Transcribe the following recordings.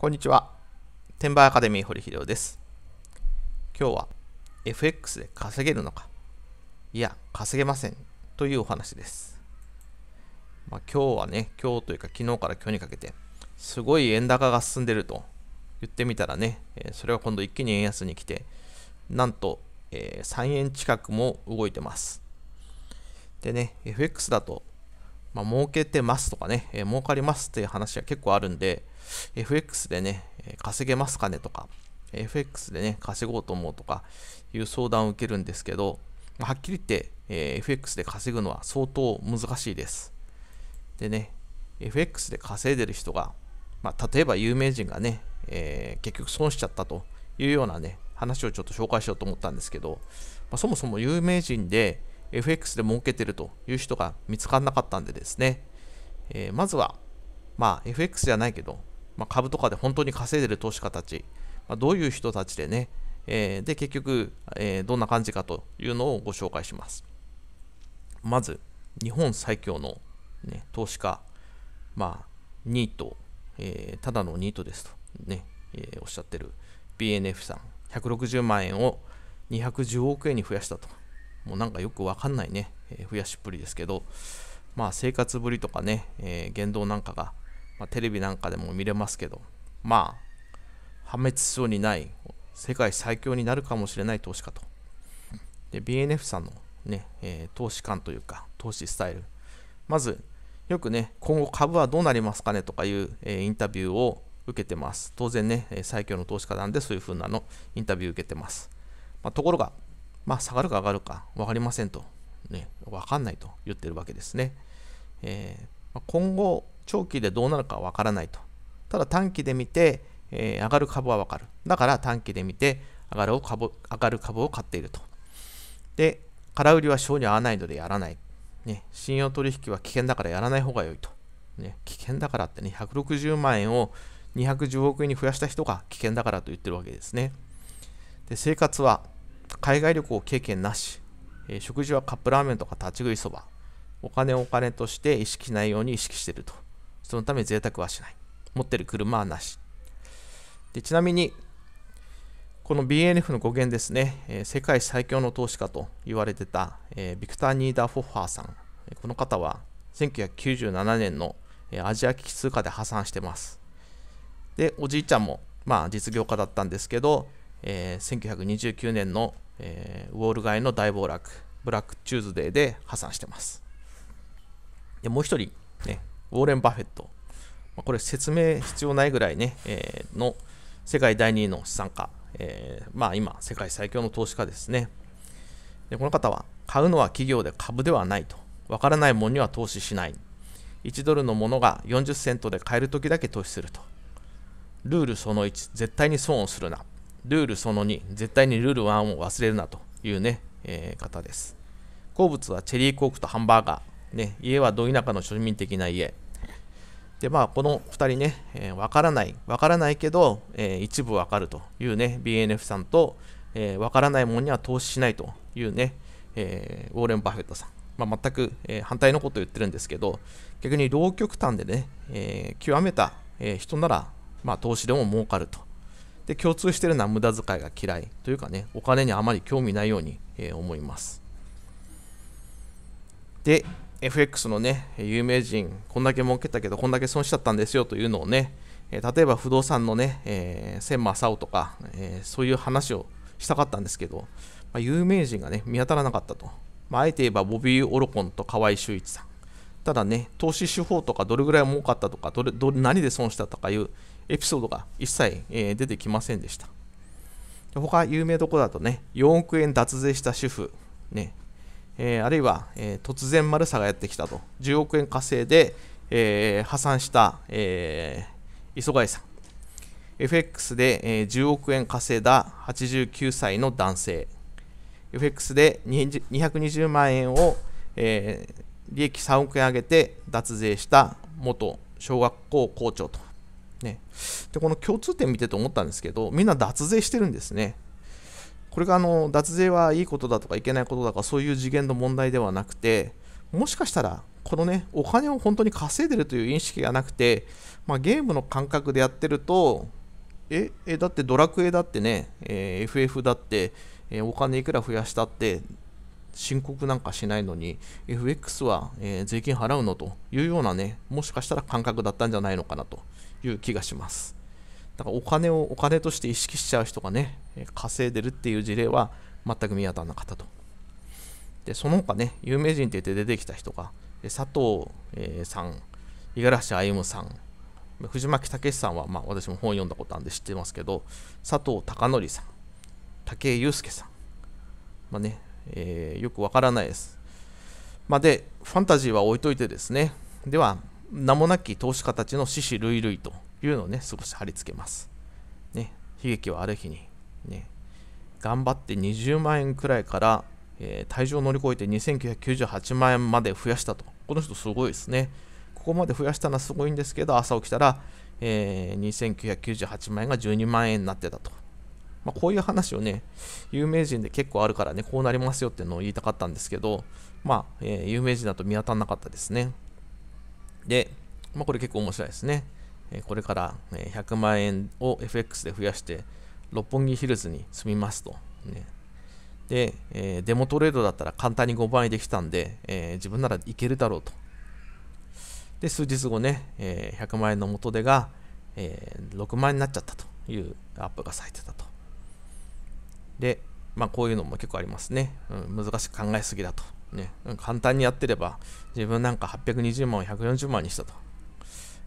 こんにちは。転売アカデミー堀秀夫です。今日は FX で稼げるのかいや、稼げませんというお話です。まあ、今日はね、今日というか昨日から今日にかけて、すごい円高が進んでると言ってみたらね、それは今度一気に円安に来て、なんと、え3円近くも動いてます。でね、FX だとまあ、儲けてますとかね、えー、儲かりますっていう話は結構あるんで、FX でね、稼げますかねとか、FX でね、稼ごうと思うとかいう相談を受けるんですけど、まあ、はっきり言って、えー、FX で稼ぐのは相当難しいです。でね、FX で稼いでる人が、まあ、例えば有名人がね、えー、結局損しちゃったというようなね、話をちょっと紹介しようと思ったんですけど、まあ、そもそも有名人で、FX で儲けてるという人が見つからなかったんでですね、えー、まずは、まあ、FX じゃないけど、まあ、株とかで本当に稼いでる投資家たち、まあ、どういう人たちでね、えー、で結局、えー、どんな感じかというのをご紹介します。まず、日本最強の、ね、投資家、まあ、ニート、えー、ただのニートですとね、えー、おっしゃってる BNF さん、160万円を210億円に増やしたともうなんかよくわかんないね、えー、増やしっぷりですけど、まあ生活ぶりとかね、えー、言動なんかが、まあ、テレビなんかでも見れますけど、まあ、破滅しそうにない、世界最強になるかもしれない投資家と。で、BNF さんのね、えー、投資感というか、投資スタイル。まず、よくね、今後株はどうなりますかねとかいう、えー、インタビューを受けてます。当然ね、最強の投資家なんで、そういう風なのインタビュー受けてます。まあ、ところが、まあ、下がるか上がるか分かりませんと、ね、分かんないと言ってるわけですね。えー、今後、長期でどうなるか分からないと。ただ短期で見て、えー、上がる株は分かる。だから短期で見て上がる株、上がる株を買っていると。で、空売りは性に合わないのでやらない。ね、信用取引は危険だからやらない方が良いと。ね、危険だからってね、160万円を210億円に増やした人が危険だからと言ってるわけですね。で生活は海外旅行経験なし、えー、食事はカップラーメンとか立ち食いそば、お金をお金として意識しないように意識してると。そのため贅沢はしない。持ってる車はなし。でちなみに、この BNF の語源ですね、えー、世界最強の投資家と言われてた、えー、ビクター・ニーダー・フォッファーさん。この方は1997年のアジア危機通貨で破産してます。で、おじいちゃんも、まあ、実業家だったんですけど、えー、1929年の、えー、ウォール街の大暴落、ブラック・チューズデーで破産してます。でもう一人、ね、ウォーレン・バフェット。まあ、これ説明必要ないぐらいね、えー、の世界第2位の資産家。えー、まあ今、世界最強の投資家ですね。でこの方は、買うのは企業で株ではないと。わからないものには投資しない。1ドルのものが40セントで買えるときだけ投資すると。ルールその1、絶対に損をするな。ルールその2、絶対にルール1を忘れるなというね、えー、方です。好物はチェリーコークとハンバーガー。ね、家はど田舎の庶民的な家。で、まあ、この2人ね、えー、分からない、分からないけど、えー、一部分かるというね、BNF さんと、えー、分からないものには投資しないというね、えー、ウォーレン・バフェットさん。まあ、全く、え反対のことを言ってるんですけど、逆に両極端でね、え極めた、え人なら、まあ、投資でも儲かるとで共通しているのは無駄遣いが嫌いというかねお金にあまり興味ないように、えー、思いますで FX のね有名人こんだけ儲けたけどこんだけ損しちゃったんですよというのをね、えー、例えば不動産のね、え千正雄とか、えー、そういう話をしたかったんですけど、まあ、有名人がね見当たらなかったと、まあえて言えばボビー・オロコンと河合修一さんただね、投資手法とかどれぐらい儲かったとか、どれど何で損したとかいう、エピソードが一切、え出てきませんでした。他、有名どこだとね、4億円脱税した主婦、ね、えー、あるいは、えー、突然マルサがやってきたと、10億円稼いで、えー、破産した、え磯貝さん、FX で、え10億円稼いだ89歳の男性、FX で220万円を、え利益3億円上げて脱税した元小学校校長とね、でこの共通点見てて思ったんですけどみんな脱税してるんですねこれがあの脱税はいいことだとかいけないことだとかそういう次元の問題ではなくてもしかしたらこのねお金を本当に稼いでるという認識がなくて、まあ、ゲームの感覚でやってるとええだってドラクエだってね、えー、FF だって、えー、お金いくら増やしたって申告なんかしないのに FX は、えー、税金払うのというようなねもしかしたら感覚だったんじゃないのかなという気がします。だからお金をお金として意識しちゃう人がね、稼いでるっていう事例は全く見当たらなかったと。で、その他ね、有名人って言って出てきた人が、佐藤、さん、五十嵐歩さん、藤巻武さんは、まあ、私も本読んだことあるんで知ってますけど、佐藤貴則さん、武井祐介さん、まあねえー、よくわからないです。まあ、で、ファンタジーは置いといてですね、では、名もなき投資家たちの獅子類類というのをね、少し貼り付けます。ね、悲劇はある日に、ね、頑張って20万円くらいから、えー、退場を乗り越えて2998万円まで増やしたと。この人すごいですね。ここまで増やしたのはすごいんですけど、朝起きたら、えー、2998万円が12万円になってたと。まあ、こういう話をね、有名人で結構あるからね、こうなりますよっていうのを言いたかったんですけど、まあ、えー、有名人だと見当たらなかったですね。で、まあ、これ結構面白いですね。これから100万円を FX で増やして、六本木ヒルズに住みますと。ね、で、えー、デモトレードだったら簡単に5倍できたんで、えー、自分ならいけるだろうと。で、数日後ね、えー、100万円の元手が、え6万円になっちゃったというアップがされてたと。で、まあ、こういうのも結構ありますね。うん、難しく考えすぎだと。ね、簡単にやってれば、自分なんか820万を140万にしたと。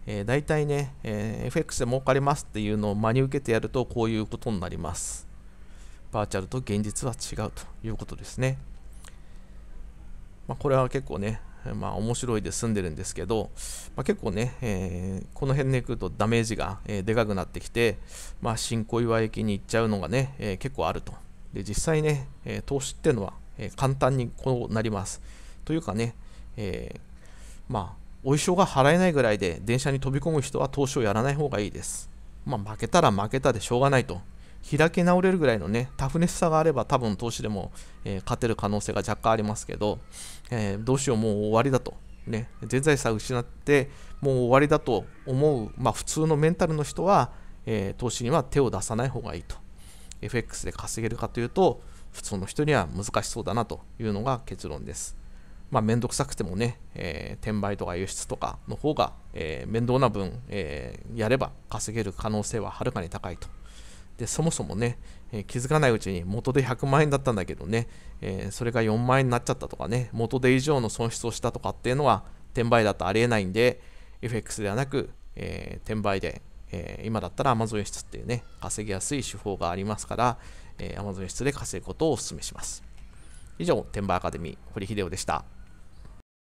えー、大体ね、えー、FX で儲かりますっていうのを真に受けてやると、こういうことになります。バーチャルと現実は違うということですね。まあ、これは結構ね、まあ、面白いで済んでるんですけど、まあ、結構ね、えー、この辺で来るとダメージが、えー、でかくなってきて、まあ、新小岩駅に行っちゃうのがね、えー、結構あると。で実際ね、え投資っていうのはえー、簡単にこうなります。というかね、えー、まあ、お衣装が払えないぐらいで電車に飛び込む人は投資をやらない方がいいです。まあ、負けたら負けたでしょうがないと。開け直れるぐらいのね、タフネスさがあれば多分投資でも、えー、勝てる可能性が若干ありますけど、えどうしようもう終わりだと。ね、全財産失ってもう終わりだと思う、まあ、普通のメンタルの人は、え投資には手を出さない方がいいと。FX で稼げるかというと、普通の人には難しそうだなというのが結論です。まあ、面倒くさくてもね、えー、転売とか輸出とかの方が、えー、面倒な分、えー、やれば稼げる可能性ははるかに高いと。で、そもそもね、え気づかないうちに元で100万円だったんだけどね、えそれが4万円になっちゃったとかね、元で以上の損失をしたとかっていうのは転売だとありえないんで、FX ではなく、え転売で、え今だったら Amazon 輸出っていうね、稼ぎやすい手法がありますから、えー、Amazon 室で稼ぐことをお勧めします。以上、テンバーアカデミー、堀秀夫でした。